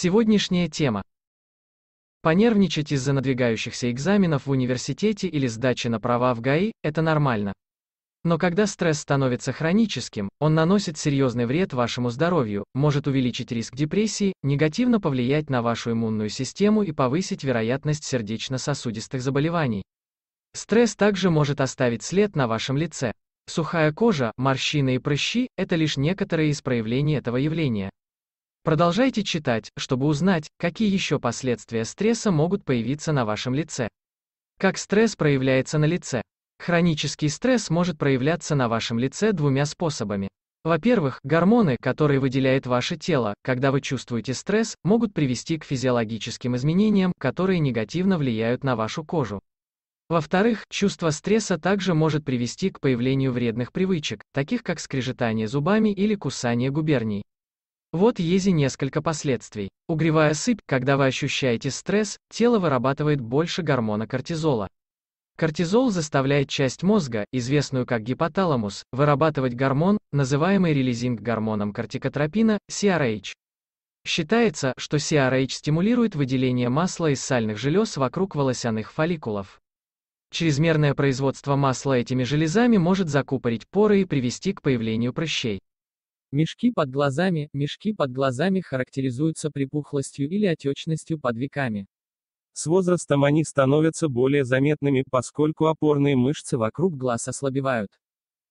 Сегодняшняя тема. Понервничать из-за надвигающихся экзаменов в университете или сдачи на права в ГАИ – это нормально. Но когда стресс становится хроническим, он наносит серьезный вред вашему здоровью, может увеличить риск депрессии, негативно повлиять на вашу иммунную систему и повысить вероятность сердечно-сосудистых заболеваний. Стресс также может оставить след на вашем лице. Сухая кожа, морщины и прыщи – это лишь некоторые из проявлений этого явления. Продолжайте читать, чтобы узнать, какие еще последствия стресса могут появиться на вашем лице. Как стресс проявляется на лице? Хронический стресс может проявляться на вашем лице двумя способами. Во-первых, гормоны, которые выделяет ваше тело, когда вы чувствуете стресс, могут привести к физиологическим изменениям, которые негативно влияют на вашу кожу. Во-вторых, чувство стресса также может привести к появлению вредных привычек, таких как скрежетание зубами или кусание губерний. Вот ези несколько последствий. Угревая сыпь, когда вы ощущаете стресс, тело вырабатывает больше гормона кортизола. Кортизол заставляет часть мозга, известную как гипоталамус, вырабатывать гормон, называемый релизинг-гормоном кортикотропина, CRH. Считается, что CRH стимулирует выделение масла из сальных желез вокруг волосяных фолликулов. Чрезмерное производство масла этими железами может закупорить поры и привести к появлению прыщей. Мешки под глазами, мешки под глазами характеризуются припухлостью или отечностью под веками. С возрастом они становятся более заметными, поскольку опорные мышцы вокруг глаз ослабевают.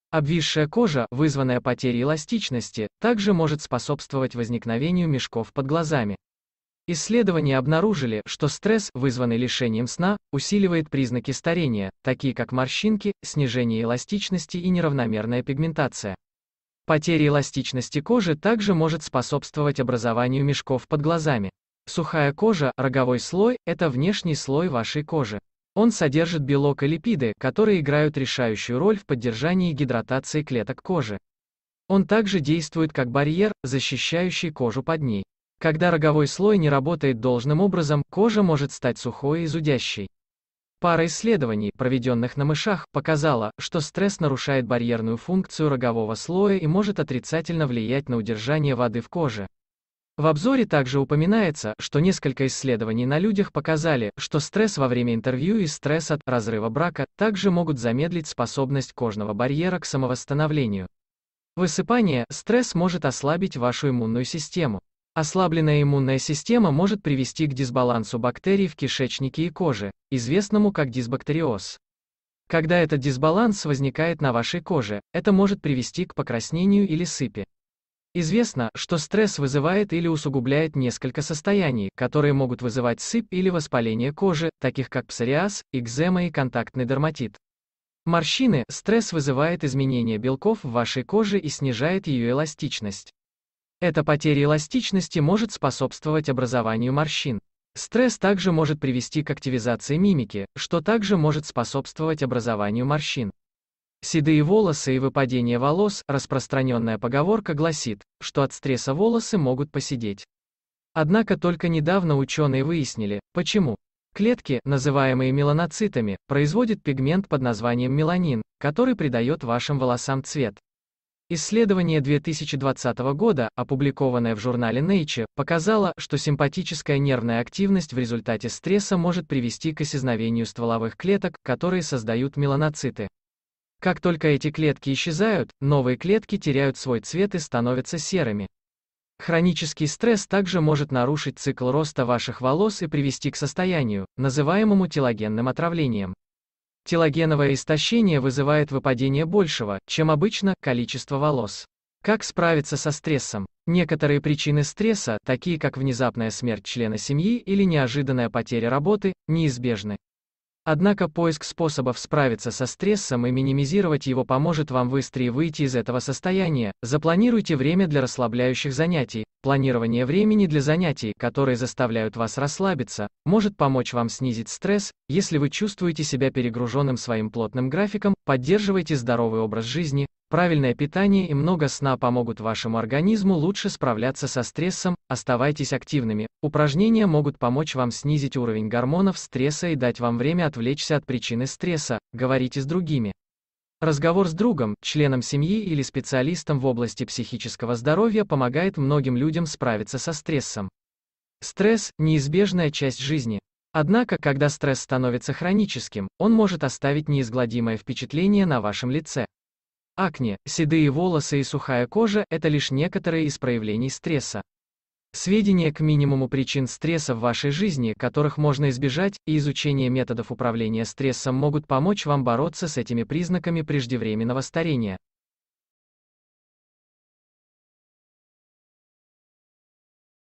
Обвисшая кожа, вызванная потерей эластичности, также может способствовать возникновению мешков под глазами. Исследования обнаружили, что стресс, вызванный лишением сна, усиливает признаки старения, такие как морщинки, снижение эластичности и неравномерная пигментация. Потеря эластичности кожи также может способствовать образованию мешков под глазами. Сухая кожа, роговой слой, это внешний слой вашей кожи. Он содержит белок и липиды, которые играют решающую роль в поддержании гидратации клеток кожи. Он также действует как барьер, защищающий кожу под ней. Когда роговой слой не работает должным образом, кожа может стать сухой и зудящей. Пара исследований, проведенных на мышах, показала, что стресс нарушает барьерную функцию рогового слоя и может отрицательно влиять на удержание воды в коже. В обзоре также упоминается, что несколько исследований на людях показали, что стресс во время интервью и стресс от разрыва брака также могут замедлить способность кожного барьера к самовосстановлению. Высыпание, стресс может ослабить вашу иммунную систему. Ослабленная иммунная система может привести к дисбалансу бактерий в кишечнике и коже, известному как дисбактериоз. Когда этот дисбаланс возникает на вашей коже, это может привести к покраснению или сыпи. Известно, что стресс вызывает или усугубляет несколько состояний, которые могут вызывать сыпь или воспаление кожи, таких как псориаз, экзема и контактный дерматит. Морщины, стресс вызывает изменение белков в вашей коже и снижает ее эластичность. Эта потеря эластичности может способствовать образованию морщин. Стресс также может привести к активизации мимики, что также может способствовать образованию морщин. Седые волосы и выпадение волос, распространенная поговорка гласит, что от стресса волосы могут посидеть. Однако только недавно ученые выяснили, почему. Клетки, называемые меланоцитами, производят пигмент под названием меланин, который придает вашим волосам цвет. Исследование 2020 года, опубликованное в журнале Nature, показало, что симпатическая нервная активность в результате стресса может привести к исчезновению стволовых клеток, которые создают меланоциты. Как только эти клетки исчезают, новые клетки теряют свой цвет и становятся серыми. Хронический стресс также может нарушить цикл роста ваших волос и привести к состоянию, называемому телогенным отравлением. Телогеновое истощение вызывает выпадение большего, чем обычно, количества волос. Как справиться со стрессом? Некоторые причины стресса, такие как внезапная смерть члена семьи или неожиданная потеря работы, неизбежны. Однако поиск способов справиться со стрессом и минимизировать его поможет вам быстрее выйти из этого состояния. Запланируйте время для расслабляющих занятий. Планирование времени для занятий, которые заставляют вас расслабиться, может помочь вам снизить стресс. Если вы чувствуете себя перегруженным своим плотным графиком, поддерживайте здоровый образ жизни, Правильное питание и много сна помогут вашему организму лучше справляться со стрессом, оставайтесь активными. Упражнения могут помочь вам снизить уровень гормонов стресса и дать вам время отвлечься от причины стресса, говорите с другими. Разговор с другом, членом семьи или специалистом в области психического здоровья помогает многим людям справиться со стрессом. Стресс – неизбежная часть жизни. Однако, когда стресс становится хроническим, он может оставить неизгладимое впечатление на вашем лице. Акне, седые волосы и сухая кожа – это лишь некоторые из проявлений стресса. Сведения к минимуму причин стресса в вашей жизни, которых можно избежать, и изучение методов управления стрессом могут помочь вам бороться с этими признаками преждевременного старения.